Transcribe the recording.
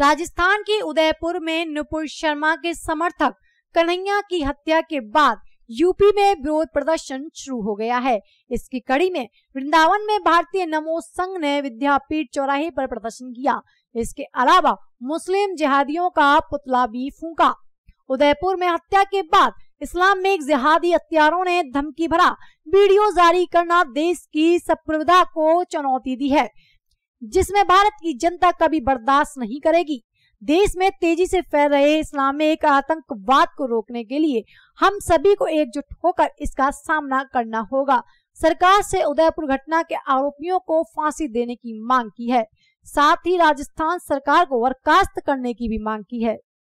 राजस्थान के उदयपुर में नुपुर शर्मा के समर्थक कन्हैया की हत्या के बाद यूपी में विरोध प्रदर्शन शुरू हो गया है इसकी कड़ी में वृंदावन में भारतीय नमो संघ ने विद्यापीठ चौराहे पर प्रदर्शन किया इसके अलावा मुस्लिम जिहादियों का पुतला भी फूका उदयपुर में हत्या के बाद इस्लाम में जिहादी हत्यारों ने धमकी भरा वीडियो जारी करना देश की सप्रवधा को चुनौती दी है जिसमें भारत की जनता कभी बर्दाश्त नहीं करेगी देश में तेजी से फैल रहे इस्लामिक आतंकवाद को रोकने के लिए हम सभी को एकजुट होकर इसका सामना करना होगा सरकार से उदयपुर घटना के आरोपियों को फांसी देने की मांग की है साथ ही राजस्थान सरकार को बर्खास्त करने की भी मांग की है